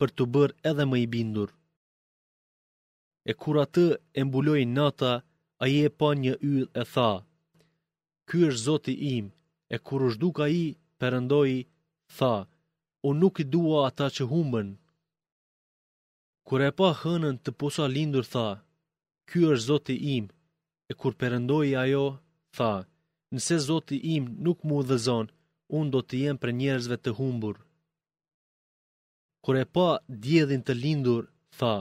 për të bërë edhe më i bindur. E kur atë e mbuloi nata, ai e pa një yll e tha: "Ky është Zoti im." E kur u zhduk ai, perëndoi tha: "O nuk i dua ata që humbën." Kur e pa hënën të posa lindur tha: "Ky është Zoti im." E kur perëndoi ajo, tha: "Nëse Zoti im nuk më udhëzon, un do të jem për njerëzve të humbur." kur e pa djedhin të lindur, tha,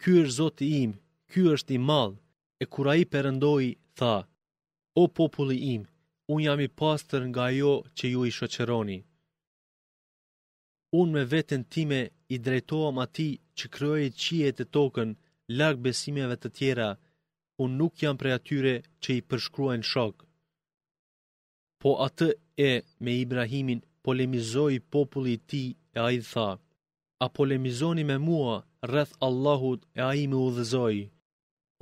ky është zoti im, ky është i madh, e kur ai perëndoi, tha, o populli im, unë jam i pastër nga ajo që ju i shoqëroni. Unë me veten time i drejtoam atij që krijoi qiejet e tokën larg besimeve të tjera, unë nuk jam prej atyre që i përshkruajnë shok. Po atë e me Ibrahimin polemizoi populli i ti, tij a ai tha: a polemizoni me mua rreth Allahut e ai më udhëzoi.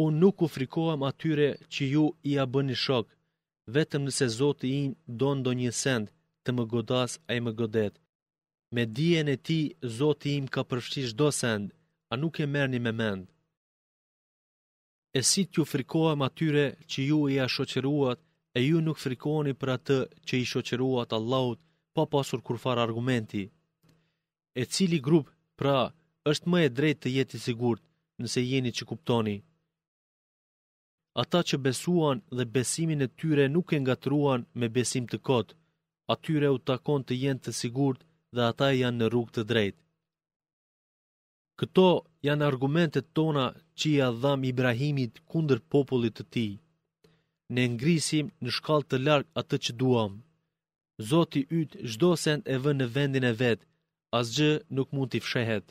Unë nuk u frikohem atyre që ju i a bëni shok, vetëm nëse Zoti im do ndonjë send të më godas e më godet. Me dijen e ti, Zoti im ka përfshi shdo send, a nuk e merrni me mend. E si t'ju frikohem atyre që ju i a shoqeruat, e ju nuk frikoni për atë që i shoqeruat Allahut, pa pasur kurfar argumenti e cili grup pra është më e drejtë të jeti sigurt nëse jeni që kuptoni. Ata që besuan dhe besimin e tyre nuk e ngatruan me besim të kotë, atyre u takon të jenë të sigurt dhe ata janë në rrugë të drejtë. Këto janë argumentet tona që ja dham Ibrahimit kundër popullit të ti. Ne ngrisim në shkall të lark atë që duam. Zoti ytë gjdo send e vë në vendin e vetë, asgjë nuk mund t'i fshehet.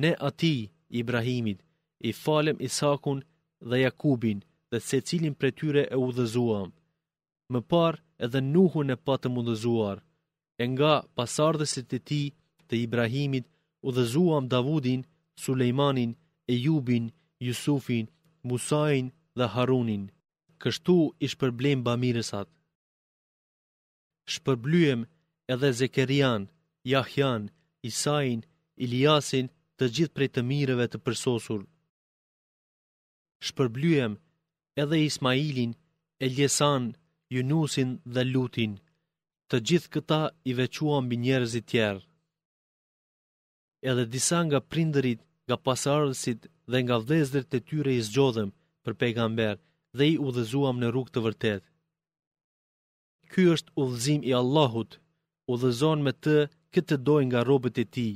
Ne ati, Ibrahimit, i falem Isakun dhe Jakubin dhe se cilin për tyre e u dhezuam. Më par edhe nuhun e patë më dhezuar, e nga pasardhësit e ti të Ibrahimit u dhezuam Davudin, Sulejmanin, Ejubin, Jusufin, Musain dhe Harunin. Kështu i përblem bamiresat. Shpërblyem edhe Zekerian, Jahjan, Isain, Iliasin, të gjithë prej të mireve të përsosur. Shpërblyem edhe Ismailin, Eljesan, Junusin dhe Lutin, të gjithë këta i vequa mbi njerëzit tjerë. Edhe disa nga prinderit, nga pasardësit dhe nga vdezdrit të tyre i zgjodhem për pejgamber dhe i udhëzuam në rrug të vërtet. Ky është udhëzim i Allahut, u dhezon me të këtë të dojnë nga robët e ti.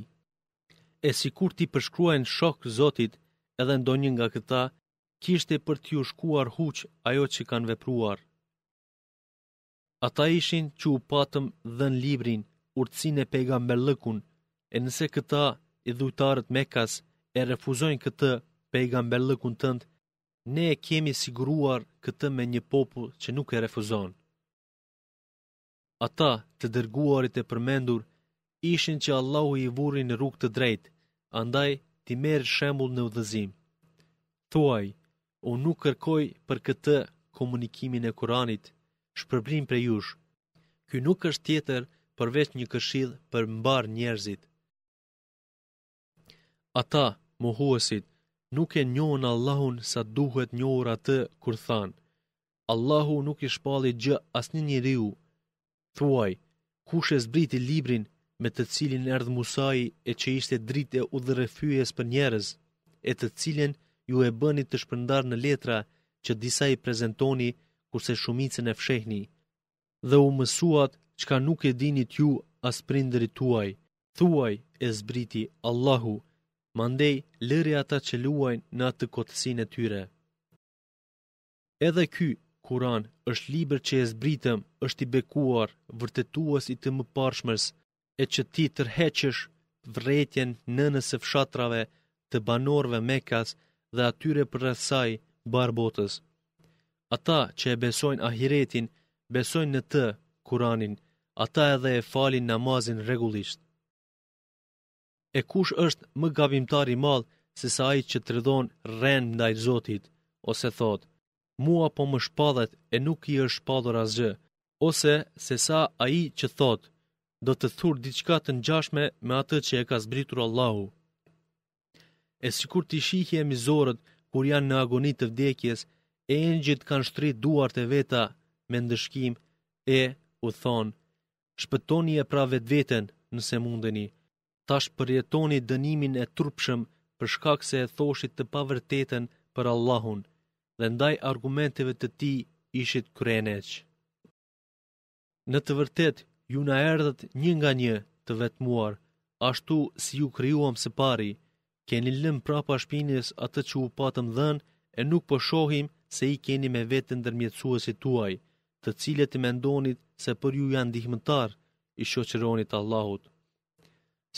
E si kur ti përshkruajnë shok zotit edhe ndonjë nga këta, kishte për t'ju shkuar huq ajo që kanë vepruar. Ata ishin që u patëm dhe në librin, urtësin e pega e nëse këta i dhujtarët mekas e refuzojnë këtë pega lëkun tëndë, ne e kemi siguruar këtë me një popull që nuk e refuzonë ata të dërguarit e përmendur, ishin që Allahu i vuri në rrug të drejt, andaj ti merë shembul në udhëzim. Thuaj, o nuk kërkoj për këtë komunikimin e Kuranit, shpërblim për jush. Ky nuk është tjetër përveç një këshill për mbar njerëzit. Ata, mohuesit, nuk e njohën Allahun sa duhet njohur atë kur thanë. Allahu nuk i shpalli gjë asnjë njeriu, një Thuaj, kush e zbriti librin me të cilin erdhë musai e që ishte dritë e udhërefyjes për njerëz, e të cilin ju e bënit të shpëndar në letra që disa i prezentoni kurse shumicën e fshehni, dhe u mësuat ka nuk e dinit ju as prindëri tuaj, thuaj e zbriti Allahu, mandej lëri ata që luajnë në atë kotësin e tyre. Edhe ky Kuran është liber që e zbritëm, është i bekuar, vërtetuas i të mëparshmës e që ti tërheqësh vretjen nënës e fshatrave të banorve mekas dhe atyre për rësaj barbotës. Ata që e besojnë ahiretin, besojnë në të, Kuranin, ata edhe e falin namazin regullisht. E kush është më gabimtari malë se sa ai që të rëdhon rend ndaj Zotit, ose thotë, mua po më shpadhet e nuk i është shpadhur asgjë, ose se sa a i që thot, do të thur diçka të njashme me atë që e ka zbritur Allahu. E si kur të shihje e mizorët, kur janë në agonit të vdekjes, e njët kanë shtrit duart e veta me ndëshkim, e u thonë, shpëtoni e pra vetë vetën nëse mundeni, tash përjetoni dënimin e turpshëm për shkak se e thoshit të pavërtetën për Allahun, dhe ndaj argumenteve të ti ishit kreneq. Në të vërtet, ju na erdhët një nga një të vetmuar, ashtu si ju kryuam së pari, keni lëm prapa shpinis atë që u patëm dhen e nuk po shohim se i keni me vetë ndërmjetësuesit tuaj, të cilët i mendonit se për ju janë dihmëtar, i shoqeronit Allahut.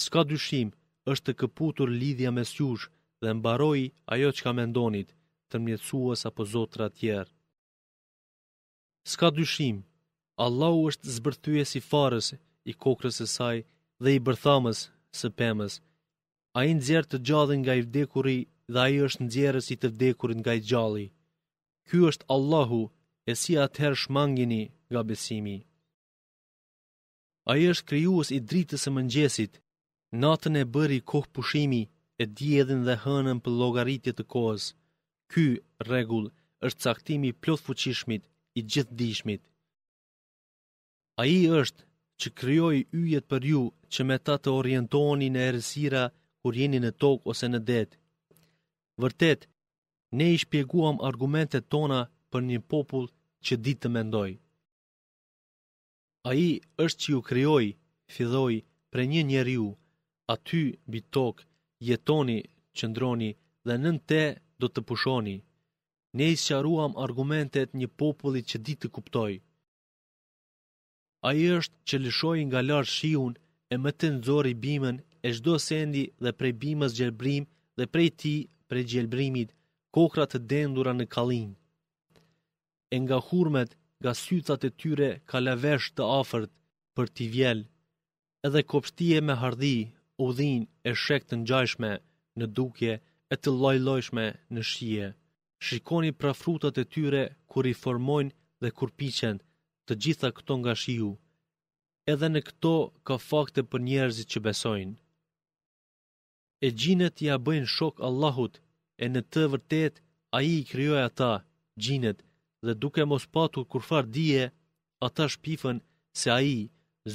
Ska dyshim, është të këputur lidhja me sjush dhe mbaroi ajo që ka mendonit, të mjetësuas apo zotra tjerë. Ska dyshim, Allahu është zbërthyje si farës i kokrës e saj dhe i bërthamës së pëmës. A i nëzjerë të gjadhen nga i vdekuri dhe a i është nëzjerës i të vdekurin nga i gjalli. Ky është Allahu e si atëherë shmangini nga besimi. A i është kryuës i dritës e mëngjesit, natën e bëri kohë pushimi, e djedhin dhe hënën për logaritje të kozë. Ky rregull është caktimi i plot i gjithdijshmit. Ai është që krijoi yjet për ju që me ta të orientoheni në errësira kur jeni në tokë ose në det. Vërtet, ne i shpjeguam argumentet tona për një popull që di të mendoj. Ai është që ju krijoi, filloi për një njeriu, aty mbi tokë jetoni, qëndroni dhe nën te do të pushoni. Ne i sharuam argumentet një popullit që di të kuptoj. A i është që lëshoj nga lartë shiun e më të nëzori bimen e shdo sendi dhe prej bimës gjelbrim dhe prej ti prej gjelbrimit kokrat të dendura në kalin. E nga hurmet, nga sytat e tyre ka lavesh të afert për t'i vjel, edhe kopshtie me hardhi, udhin e shrek të njajshme në dukje, e të lojlojshme në shije. Shikoni pra frutat e tyre kur i formojnë dhe kur piqen të gjitha këto nga shiu. Edhe në këto ka fakte për njerëzit që besojnë. E gjinët ja bëjnë shok Allahut, e në të vërtet a i i kryoj ata, gjinët, dhe duke mos patur kurfar dije, ata shpifën se a i,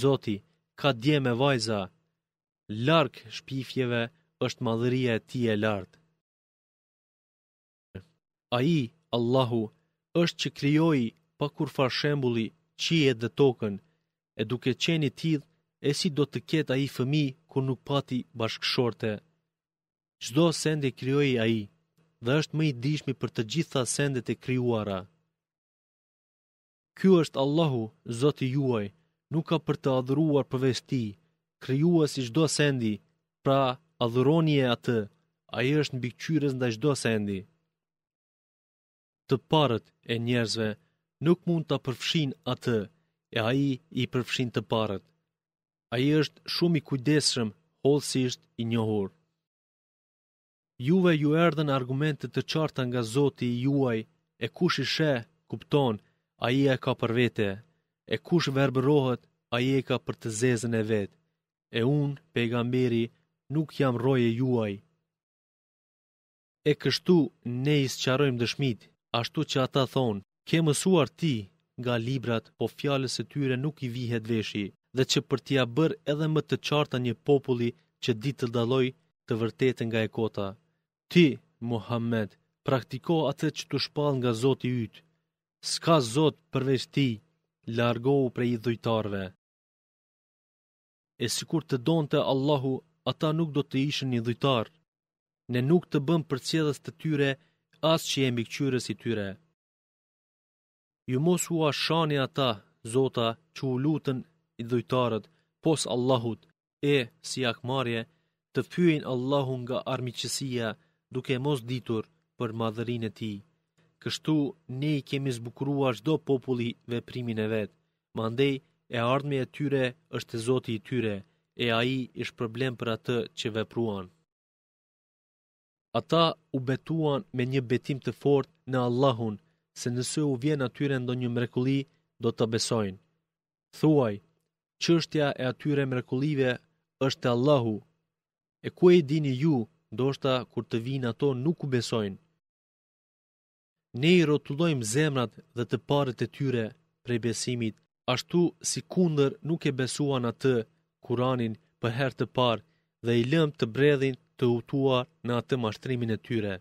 zoti, ka dje me vajza. Lark shpifjeve është madhëria e tij e lartë. A i, Allahu, është që kryoj pa kur fa shembuli dhe tokën, e duke qeni tith e si do të ketë a i fëmi ku nuk pati bashkëshorte. Qdo sende kryoj a i, dhe është më i dishmi për të gjitha sendet e kryuara. Ky është Allahu, zoti juaj, nuk ka për të adhuruar përvesti, kryua si qdo sendi, pra adhuronje atë, a i është në bikqyres nda qdo sendi të parët e njerëzve nuk mund të përfshin atë e aji i përfshin të parët. Aji është shumë i kujdeshëm, holësisht i njohur. Juve ju erdhen argumentet të qarta nga zoti juaj e kush i she, kupton, aji e ka për vete, e kush verberohet, aji e ka për të zezën e vetë, e unë, pejgamberi, nuk jam roje juaj. E kështu ne i qarojmë dëshmitë, ashtu që ata thonë, ke mësuar ti nga librat, po fjallës e tyre nuk i vihet veshi, dhe që për tja bërë edhe më të qarta një populli që di të daloj të vërtetë nga e kota. Ti, Muhammed, praktiko atë që të shpal nga Zoti ytë. Ska Zot përveç ti, largohu prej i dhujtarve. E kur të donte Allahu, ata nuk do të ishën një dhujtar. Ne nuk të bëm për cjedhës të tyre as që jemi mbikqyre si tyre. Ju mos hua shani ata, zota, që u lutën i dhujtarët, pos Allahut, e, si akmarje, të fyin Allahun nga armiqësia, duke mos ditur për madhërin e ti. Kështu, ne i kemi zbukuruar shdo populli veprimin e vetë, ma ndej, e ardhme e tyre është e zoti i tyre, e aji ish problem për atë që vepruan. Ata u betuan me një betim të fort në Allahun, se nëse u vjen atyre ndo një mrekuli, do të besojnë. Thuaj, qështja e atyre mrekulive është Allahu. E ku e dini ju, ndoshta kur të vinë ato nuk u besojnë. Ne i rotullojmë zemrat dhe të paret e tyre prej besimit, ashtu si kunder nuk e besuan atë, kuranin për her të par, dhe i lëm të bredhin të utuar në atë mashtrimin e tyre